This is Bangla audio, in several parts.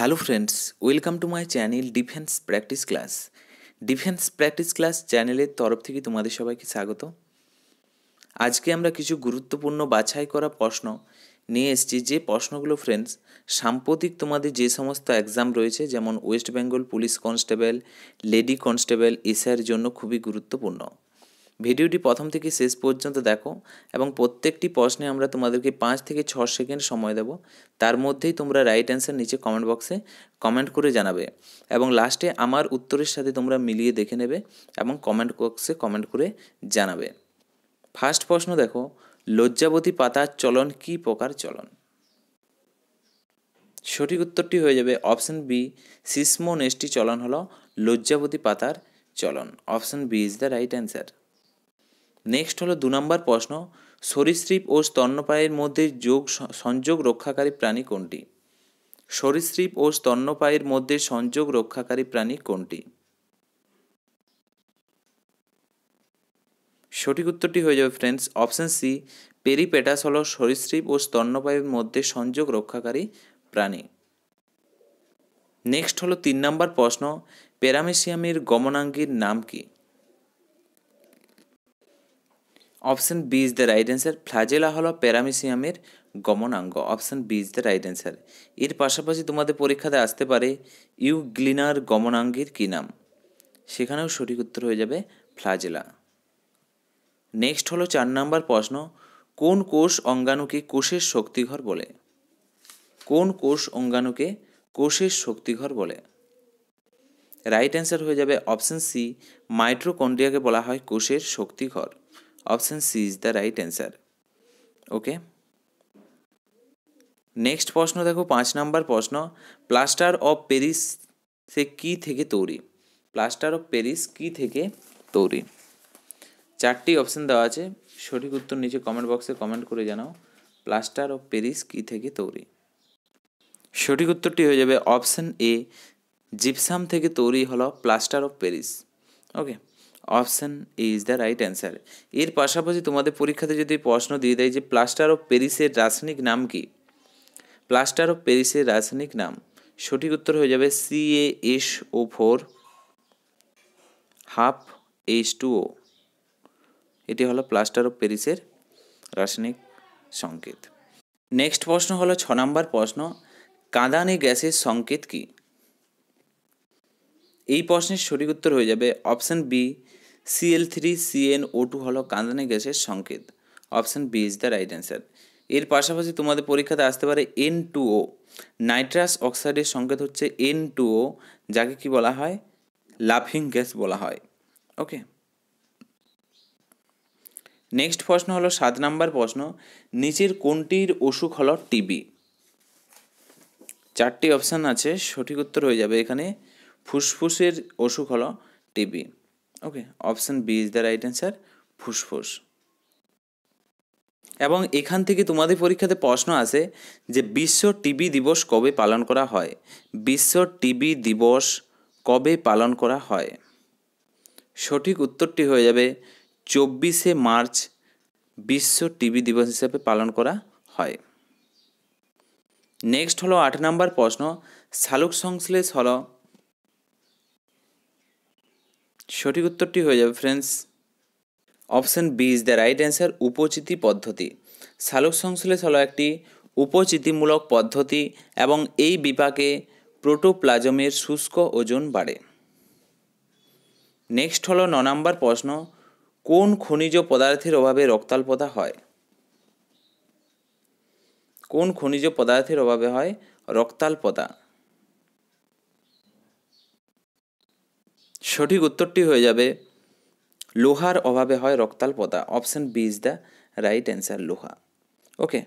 Hello friends welcome to my channel defence practice class defence practice class চ্যানেলের তরফ থেকে তোমাদের সবাইকে স্বাগত আজকে আমরা কিছু গুরুত্বপূর্ণ বাছাই করা প্রশ্ন নিয়ে এসেছি যে প্রশ্নগুলো ফ্রেন্ডস সাম্প্রতিক তোমাদের যে সমস্ত এক্সাম রয়েছে যেমন West Bengal police constable lady constable এসআইয়ের জন্য খুবই গুরুত্বপূর্ণ ভিডিওটি প্রথম থেকে শেষ পর্যন্ত দেখো এবং প্রত্যেকটি প্রশ্নে আমরা তোমাদেরকে পাঁচ থেকে ছ সেকেন্ড সময় দেব তার মধ্যেই তোমরা রাইট অ্যান্সার নিচে কমেন্ট বক্সে কমেন্ট করে জানাবে এবং লাস্টে আমার উত্তরের সাথে তোমরা মিলিয়ে দেখে নেবে এবং কমেন্ট বক্সে কমেন্ট করে জানাবে ফার্স্ট প্রশ্ন দেখো লজ্জাবতী পাতার চলন কি প্রকার চলন সঠিক উত্তরটি হয়ে যাবে অপশন বি নেস্টি চলন হলো লজ্জাবতী পাতার চলন option B is the right answer next হলো দু নম্বর প্রশ্ন সরীসৃপ ও স্তন্যপায়ের মধ্যে যোগ সংযোগ রক্ষাকারী প্রাণী কোনটি সরীসৃপ ও স্তন্যপায়ের মধ্যে সংযোগ রক্ষাকারী প্রাণী কোনটি সঠিক উত্তরটি হয়ে যাবে ফ্রেন্ডস অপশান সি পেরিপেটাস হল সরীসৃপ ও স্তন্যপায়ের মধ্যে সংযোগ রক্ষাকারী প্রাণী নেক্সট হলো তিন নম্বর প্রশ্ন প্যারামেসিয়ামের গমনাঙ্গীর নাম কী option B is the right answer flagella হলো প্যারামিসিয়ামের গমনাঙ্গ option B is the right answer এর পাশাপাশি তোমাদের পরীক্ষাতে আসতে পারে ইউগ্লিনার গমনাঙ্গের কী নাম সেখানেও সঠিক উত্তর হয়ে যাবে ফ্লাজেলা নেক্সট হলো চার নাম্বার প্রশ্ন কোন কোষ অঙ্গাণুকে কোষের শক্তিঘর বলে কোন কোষ অঙ্গাণুকে কোষের শক্তিঘর বলে রাইট অ্যান্সার হয়ে যাবে অপশান সি মাইট্রোকন্ড্রিয়াকে বলা হয় কোষের শক্তিঘর Option C is the right answer. Okay. Next প্রশ্ন দেখো পাঁচ নাম্বার প্রশ্ন প্লাস্টার অফ প্যারিস সে কি থেকে তৈরি প্লাস্টার অফ প্যারিস কি থেকে তৈরি চারটি অপশন দেওয়া আছে সঠিক উত্তর নিচে কমেন্ট বক্সে কমেন্ট করে জানাও প্লাস্টার অফ প্যারিস কি থেকে তৈরি সঠিক উত্তরটি হয়ে যাবে অপশন এ জিপসাম থেকে তৈরি হলো plaster of Paris okay option A is the right answer এর পাশাপাশি তোমাদের পরীক্ষাতে যদি প্রশ্ন দিয়ে দেয় যে প্লাস্টার অফ প্যারিসের রাসায়নিক নাম কি প্লাস্টার অফ প্যারিসের রাসায়নিক নাম সঠিক উত্তর হয়ে যাবে C A S O four half H two O এটি হলো প্লাস্টার অফ প্যারিসের রাসায়নিক সংকেত নেক্সট প্রশ্ন হলো ছ নম্বর প্রশ্ন কাঁদানে গ্যাসের সংকেত কি এই প্রশ্নের সঠিক উত্তর হয়ে যাবে option B CL three CN O two হলো কাঁদানি গ্যাসের সংকেত option B is the right answer এর পাশাপাশি তোমাদের পরীক্ষাতে আসতে পারে এন টু ও নাইট্রাস অক্সাইডের সংকেত হচ্ছে এন টু ও যাকে কি বলা হয় লাফিং গ্যাস বলা হয় ওকে নেক্সট প্রশ্ন হলো সাত নাম্বার প্রশ্ন নিচের কোনটির অসুখ হলো টিবি চারটি অপশান আছে সঠিক উত্তর হয়ে যাবে এখানে ফুসফুসের অসুখ হলো TB okay option B is the right answer ফুসফুস এবং এখান থেকে তোমাদের পরীক্ষাতে প্রশ্ন আসে যে বিশ্ব টিবি দিবস কবে পালন করা হয় বিশ্ব টিবি দিবস কবে পালন করা হয় সঠিক উত্তরটি হয়ে যাবে চব্বিশে মার্চ বিশ্ব টিবি দিবস হিসাবে পালন করা হয় নেক্সট হলো আট নম্বর প্রশ্ন সালোক সংশ্লেষ হলো সঠিক উত্তরটি হয়ে যাবে friends option B is the right answer উপচিতি পদ্ধতি সালোক সংশ্লেষ হলো একটি উপচিতিমূলক পদ্ধতি এবং এই বিপাকে প্রোটোপ্লাজমের শুষ্ক ওজন বাড়ে নেক্সট হলো ন নম্বর প্রশ্ন কোন খনিজ পদার্থের অভাবে রক্তাল্পতা হয় কোন খনিজ পদার্থের অভাবে হয় রক্তাল্পতা সঠিক উত্তরটি হয়ে যাবে লোহার অভাবে হয় রক্তাল্পতা option B is the right answer লোহা ওকে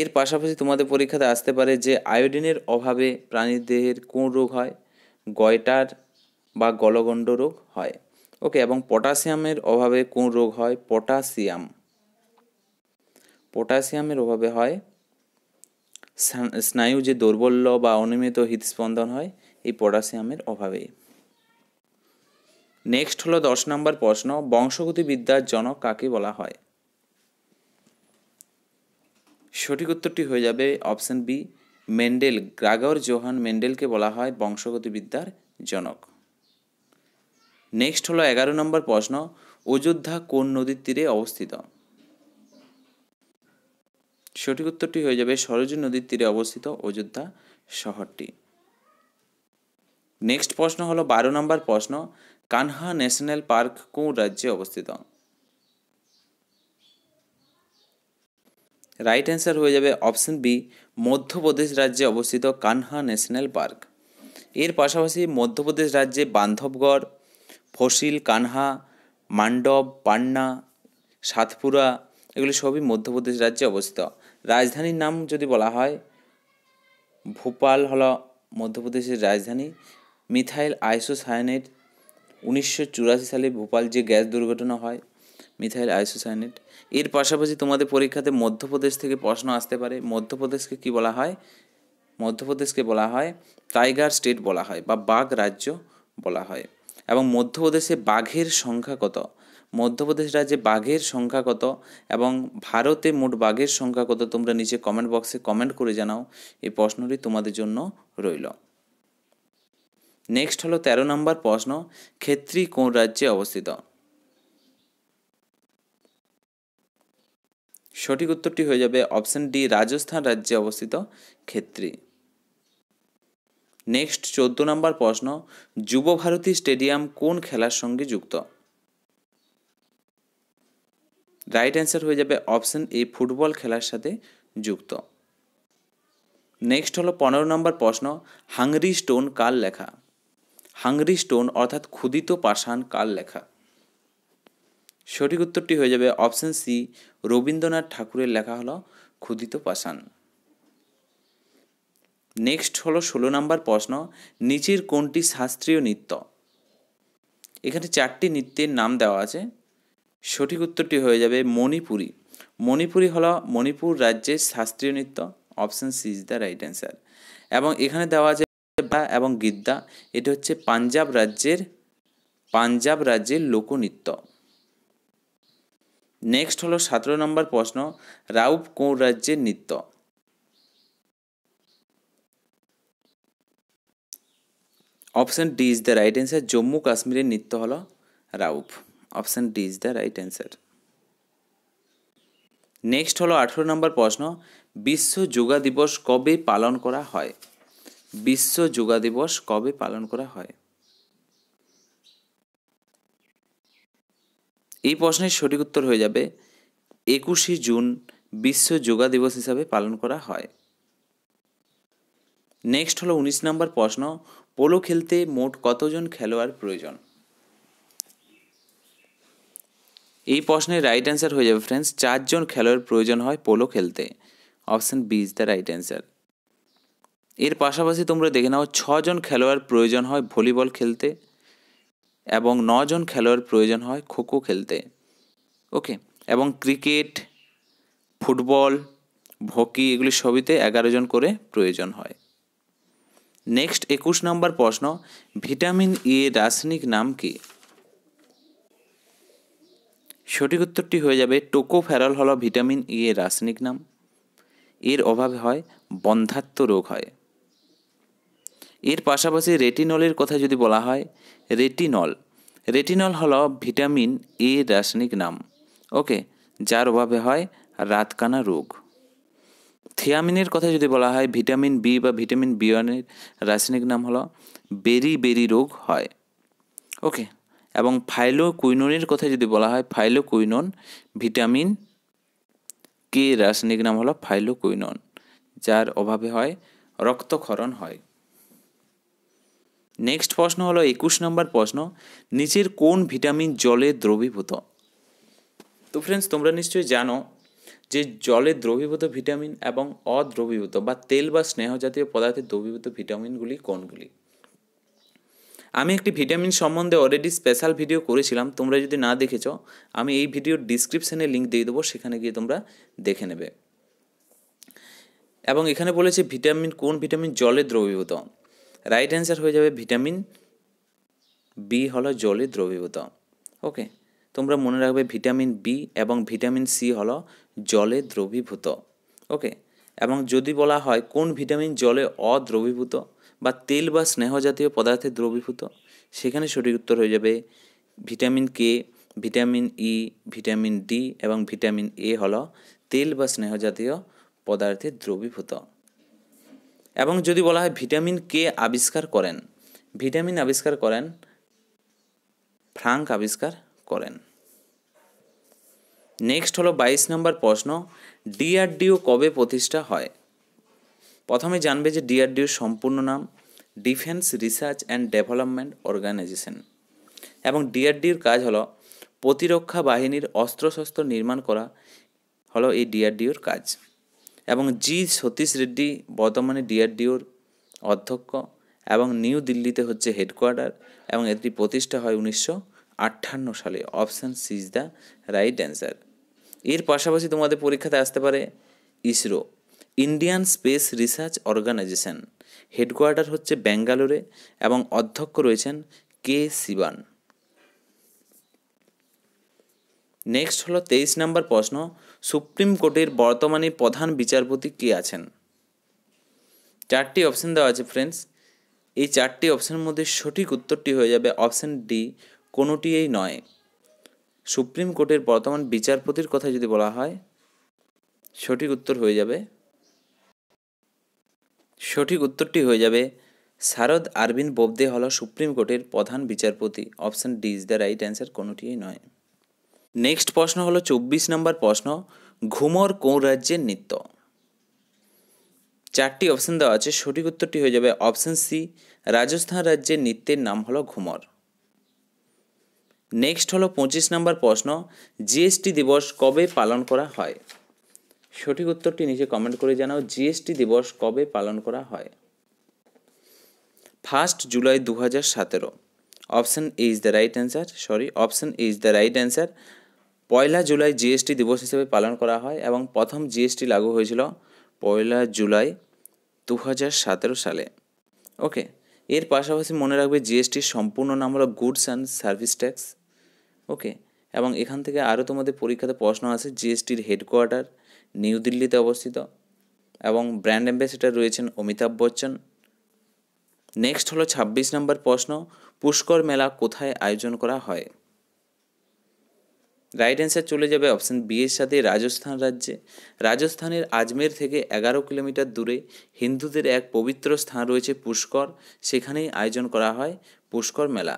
এর পাশাপাশি তোমাদের পরীক্ষাতে আসতে পারে যে আয়োডিনের অভাবে প্রাণীর দেহের কোন রোগ হয় গয়টার বা গলগণ্ড রোগ হয় ওকে এবং পটাশিয়ামের অভাবে কোন রোগ হয় পটাশিয়াম পটাশিয়ামের অভাবে হয় স্নায়ু যে দৌর্বল্য বা অনিয়মিত হৃদস্পন্দন হয় এই পটাশিয়ামের অভাবে নেক্সট হলো দশ নম্বর প্রশ্ন বংশগতিবিদ্যার জনক কাকে বলা হয় সঠিক উত্তরটি হয়ে যাবে option B Mendel Gregor Johann মেন্ডেলকে বলা হয় বংশগতিবিদ্যার জনক নেক্সট হলো এগারো নম্বর প্রশ্ন অযোধ্যা কোন নদীর তীরে অবস্থিত সঠিক উত্তরটি হয়ে যাবে সরজু নদীর তীরে অবস্থিত অযোধ্যা শহরটি নেক্সট প্রশ্ন হলো বারো নম্বর প্রশ্ন কানহা ন্যাশনাল পার্ক কোন রাজ্যে অবস্থিত রাইট অ্যান্সার হয়ে যাবে অপশন বি মধ্যপ্রদেশ রাজ্যে অবস্থিত কানহা ন্যাশনাল পার্ক এর পাশাপাশি মধ্যপ্রদেশ রাজ্যে বান্ধবগড় ফসিল কানহা মান্ডব পান্না সাতপুরা এগুলি সবই মধ্যপ্রদেশ রাজ্যে অবস্থিত রাজধানীর নাম যদি বলা হয় ভোপাল হল মধ্যপ্রদেশের রাজধানী মিথাইল আইসোসায়নেট উনিশশো সালে ভোপাল যে গ্যাস দুর্ঘটনা হয় মিথাইল আইসোসায়ানেট এর পাশাপাশি তোমাদের পরীক্ষাতে মধ্যপ্রদেশ থেকে প্রশ্ন আসতে পারে মধ্যপ্রদেশকে কি বলা হয় মধ্যপ্রদেশকে বলা হয় টাইগার স্টেট বলা হয় বা বাঘ রাজ্য বলা হয় এবং মধ্যপ্রদেশে বাঘের সংখ্যা কত মধ্যপ্রদেশ রাজ্যে বাঘের সংখ্যা কত এবং ভারতে মোট বাঘের সংখ্যা কত তোমরা নিচে কমেন্ট বক্সে কমেন্ট করে জানাও এই প্রশ্নটি তোমাদের জন্য রইল নেক্সট হলো তেরো নম্বর প্রশ্ন ক্ষেত্রী কোন রাজ্যে অবস্থিত সঠিক উত্তরটি হয়ে যাবে অপশন ডি রাজস্থান রাজ্যে অবস্থিত ক্ষেত্রী নেক্সট চোদ্দ নম্বর প্রশ্ন যুব ভারতী স্টেডিয়াম কোন খেলার সঙ্গে যুক্ত রাইট অ্যান্সার হয়ে যাবে অপশন এ ফুটবল খেলার সাথে যুক্ত নেক্সট হলো পনেরো নম্বর প্রশ্ন হাংরি স্টোন কার লেখা হাংরি স্টোন অর্থাৎ ক্ষুদিত পাষাণ কাল লেখা সঠিক উত্তরটি হয়ে যাবে অপশন সি রবীন্দ্রনাথ ঠাকুরের লেখা হলো ক্ষুদিত পাষাণ নেক্সট হলো ষোলো নম্বর প্রশ্ন নিচের কোনটি শাস্ত্রীয় নৃত্য এখানে চারটি নৃত্যের নাম দেওয়া আছে সঠিক উত্তরটি হয়ে যাবে মণিপুরী মণিপুরী হলো মণিপুর রাজ্যের শাস্ত্রীয় নৃত্য option C is the right answer এবং এখানে দেওয়া আছে এবং গিদ্দা এটি হচ্ছে পাঞ্জাব রাজ্যের পাঞ্জাব রাজ্যের লোকনৃত্য নেক্সট হলো সতেরো নম্বর প্রশ্ন রাউপ কোন রাজ্যের নৃত্য option D is the right answer Jammu কাশ্মীরের নৃত্য হল Rouf option D is the right answer next হলো আঠেরো নম্বর প্রশ্ন বিশ্ব যোগা দিবস কবে পালন করা হয় বিশ্ব যোগা দিবস কবে পালন করা হয় এই প্রশ্নের সঠিক উত্তর হয়ে যাবে একুশে জুন বিশ্ব যোগা দিবস হিসাবে পালন করা হয় নেক্সট হলো উনিশ নম্বর প্রশ্ন পোলো খেলতে মোট কতজন খেলোয়াড় প্রয়োজন এই প্রশ্নের রাইট অ্যান্সার হয়ে যাবে ফ্রেন্ডস চারজন খেলোয়াড় প্রয়োজন হয় পোলো খেলতে option B is the right answer এর পাশাপাশি তোমরা দেখে নাও ছজন খেলোয়াড় প্রয়োজন হয় ভলিবল খেলতে এবং নজন খেলোয়াড় প্রয়োজন হয় খোখো খেলতে ওকে এবং ক্রিকেট ফুটবল হকি এগুলি সবইতে এগারো জন করে প্রয়োজন হয় নেক্সট একুশ নম্বর প্রশ্ন ভিটামিন ই এর রাসায়নিক নাম কি সঠিক উত্তরটি হয়ে যাবে টোকো ফেরল হল ভিটামিন ই এর রাসায়নিক নাম এর অভাবে হয় বন্ধাত্ম রোগ হয় এর পাশাপাশি রেটিনলের কথা যদি বলা হয় রেটিনল রেটিনল হল ভিটামিন এ রাসায়নিক নাম ওকে যার অভাবে হয় রাতকানা রোগ থিয়ামিনের কথা যদি বলা হয় ভিটামিন বি বা ভিটামিন বি ওয়ানের রাসায়নিক নাম হলো বেরি বেরি রোগ হয় ওকে এবং ফাইলোকুইননের কথা যদি বলা হয় কুইনন ভিটামিন কে রাসায়নিক নাম হলো ফাইলোকুইনন যার অভাবে হয় রক্তক্ষরণ হয় নেক্সট প্রশ্ন হলো একুশ নম্বর প্রশ্ন নিচের কোন ভিটামিন জলে দ্রবীভূত তো ফ্রেন্ডস তোমরা নিশ্চয়ই জানো যে জলে দ্রবীভূত ভিটামিন এবং অদ্রবীভূত বা তেল বা স্নেহ জাতীয় পদার্থে দ্রবীভূত ভিটামিনগুলি কোনগুলি আমি একটি ভিটামিন সম্বন্ধে অলরেডি স্পেশাল ভিডিও করেছিলাম তোমরা যদি না দেখেছ আমি এই ভিডিওর ডিসক্রিপশানে লিঙ্ক দিয়ে দেবো সেখানে গিয়ে তোমরা দেখে নেবে এবং এখানে বলেছে ভিটামিন কোন ভিটামিন জলে দ্রবীভূত রাইট অ্যান্সার হয়ে যাবে ভিটামিন বি হলো জলে দ্রবীভূত ওকে তোমরা মনে রাখবে ভিটামিন বি এবং ভিটামিন সি হলো জলে দ্রবীভূত ওকে এবং যদি বলা হয় কোন ভিটামিন জলে অদ্রবীভূত বা তেল বা স্নেহ জাতীয় পদার্থে দ্রবীভূত সেখানে সঠিক উত্তর হয়ে যাবে vitamin K vitamin E vitamin D এবং ভিটামিন এ হল তেল বা স্নেহ জাতীয় পদার্থে দ্রবীভূত এবং যদি বলা হয় ভিটামিন কে আবিষ্কার করেন ভিটামিন আবিষ্কার করেন ফ্রাঙ্ক আবিষ্কার করেন নেক্সট হলো বাইশ নম্বর প্রশ্ন ডিআরডিও কবে প্রতিষ্ঠা হয় প্রথমে জানবে যে ডিআরডিওর সম্পূর্ণ নাম Defence Research and Development Organisation এবং ডিআরডিওর কাজ হলো প্রতিরক্ষা বাহিনীর অস্ত্রশস্ত্র নির্মাণ করা হলো এই ডিআরডিওর কাজ এবং জি সতীশ রেড্ডি বর্তমানে ডিআরডিওর অধ্যক্ষ এবং নিউ দিল্লিতে হচ্ছে হেডকোয়ার্টার এবং এটি প্রতিষ্ঠা হয় উনিশশো আটান্ন সালে option C is the right answer এর পাশাপাশি তোমাদের পরীক্ষাতে আসতে পারে ISRO Indian Space Research Organisation headquarter হচ্ছে ব্যাঙ্গালোরে এবং অধ্যক্ষ রয়েছেন কে সিবান নেক্সট হলো তেইশ নম্বর প্রশ্ন সুপ্রিম কোর্টের বর্তমানে প্রধান বিচারপতি কে আছেন চারটি অপশন দেওয়া আছে ফ্রেন্ডস এই চারটি অপশনের মধ্যে সঠিক উত্তরটি হয়ে যাবে অপশন ডি কোনোটিই নয় সুপ্রিম কোর্টের বর্তমান বিচারপতির কথা যদি বলা হয় সঠিক উত্তর হয়ে যাবে সঠিক উত্তরটি হয়ে যাবে শারদ আরবিন বোবদে হল সুপ্রিম কোর্টের প্রধান বিচারপতি option D is the right answer কোনোটিই নয় নেক্সট প্রশ্ন হলো চব্বিশ নম্বর প্রশ্ন ঘুমর কোন রাজ্যের নৃত্য চারটি অপশান দেওয়া আছে সঠিক উত্তরটি হয়ে যাবে অপশান সি রাজস্থান রাজ্যের নৃত্যের নাম হলো ঘুমর নেক্সট হলো পঁচিশ নম্বর প্রশ্ন জিএসটি দিবস কবে পালন করা হয় সঠিক উত্তরটি নিচে কমেন্ট করে জানাও জিএসটি দিবস কবে পালন করা হয় ফার্স্ট জুলাই দু হাজার সতেরো option A is the right answer sorry option A is the right answer পয়লা জুলাই জিএসটি দিবস হিসেবে পালন করা হয় এবং প্রথম জিএসটি লাগু হয়েছিল পয়লা জুলাই দু সালে ওকে এর পাশাপাশি মনে রাখবে জিএসটির সম্পূর্ণ নাম হলো goods and service tax okay এবং এখান থেকে আরও তোমাদের পরীক্ষাতে প্রশ্ন আছে জিএসটির হেডকোয়ার্টার নিউ দিল্লিতে অবস্থিত এবং ব্র্যান্ড অ্যাম্বাসেডার রয়েছেন অমিতাভ বচ্চন নেক্সট হলো ২৬ নম্বর প্রশ্ন পুষ্কর মেলা কোথায় আয়োজন করা হয় রাইট অ্যান্সার চলে যাবে অপশান বি এর সাথে রাজস্থান রাজ্যে রাজস্থানের আজমের থেকে এগারো কিলোমিটার দূরে হিন্দুদের এক পবিত্র স্থান রয়েছে পুষ্কর সেখানেই আয়োজন করা হয় পুষ্কর মেলা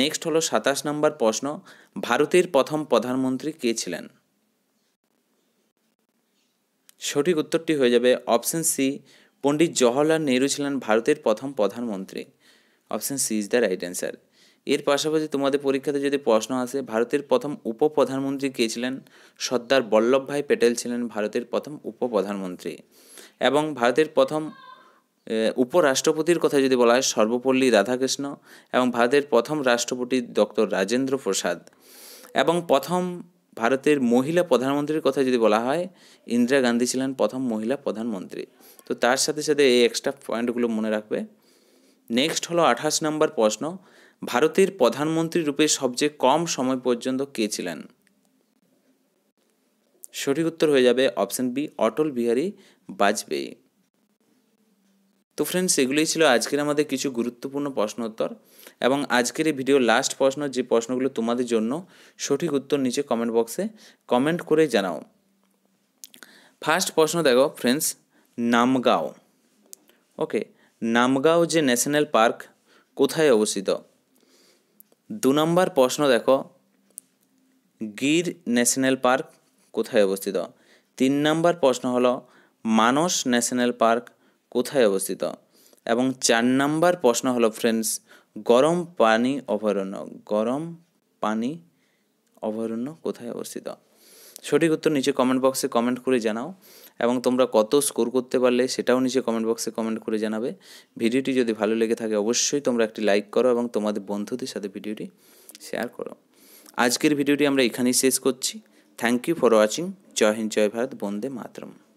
নেক্সট হলো সাতাশ নম্বর প্রশ্ন ভারতের প্রথম প্রধানমন্ত্রী কে ছিলেন সঠিক উত্তরটি হয়ে যাবে অপশান সি পণ্ডিত জওহরলাল নেহরু ছিলেন ভারতের প্রথম প্রধানমন্ত্রী option C is the right answer এর পাশাপাশি তোমাদের পরীক্ষাতে যদি প্রশ্ন আসে ভারতের প্রথম উপপ্রধানমন্ত্রী কে ছিলেন সর্দার বল্লভভাই প্যাটেল ছিলেন ভারতের প্রথম উপপ্রধানমন্ত্রী এবং ভারতের প্রথম উপরাষ্ট্রপতির কথা যদি বলা হয় সর্বপল্লী রাধাকৃষ্ণ এবং ভারতের প্রথম রাষ্ট্রপতি ডক্টর রাজেন্দ্র প্রসাদ এবং প্রথম ভারতের মহিলা প্রধানমন্ত্রীর কথা যদি বলা হয় ইন্দিরা গান্ধী ছিলেন প্রথম মহিলা প্রধানমন্ত্রী তো তার সাথে সাথে এই এক্সট্রা পয়েন্টগুলো মনে রাখবে নেক্সট হলো আঠাশ নম্বর প্রশ্ন ভারতের প্রধানমন্ত্রী রূপে সবচেয়ে কম সময় পর্যন্ত কে ছিলেন সঠিক উত্তর হয়ে যাবে অপশন বি অটল বিহারী বাজপেয়ী তো ফ্রেন্ডস এগুলোই ছিল আজকের আমাদের কিছু গুরুত্বপূর্ণ প্রশ্ন উত্তর এবং আজকের এই ভিডিও লাস্ট প্রশ্ন যে প্রশ্নগুলো তোমাদের জন্য সঠিক উত্তর নিচে কমেন্ট বক্সে কমেন্ট করে জানাও ফার্স্ট প্রশ্ন দেখো ফ্রেন্ডস নামগাঁও ওকে নামগাঁও যে ন্যাশনাল পার্ক কোথায় অবস্থিত দু নম্বর প্রশ্ন দেখো গির ন্যাশনাল পার্ক কোথায় অবস্থিত তিন নম্বর প্রশ্ন হল মানস ন্যাশনাল পার্ক কোথায় অবস্থিত এবং চার নম্বর প্রশ্ন হলো ফ্রেন্ডস গরম পানি অভয়ারণ্য গরম পানি অভয়ারণ্য কোথায় অবস্থিত সঠিক উত্তর নিচে কমেন্ট বক্সে কমেন্ট করে জানাও এবং তোমরা কত স্কোর করতে পারলে সেটাও নিচে কমেন্ট বক্সে কমেন্ট করে জানাবে ভিডিওটি যদি ভালো লেগে থাকে অবশ্যই তোমরা একটি লাইক করো এবং তোমাদের বন্ধুদের সাথে ভিডিওটি শেয়ার করো আজকের ভিডিওটি আমরা এখানেই শেষ করছি থ্যাংক ইউ ফর ওয়াচিং জয় হিন্দ জয় ভারত বন্দে মাতরম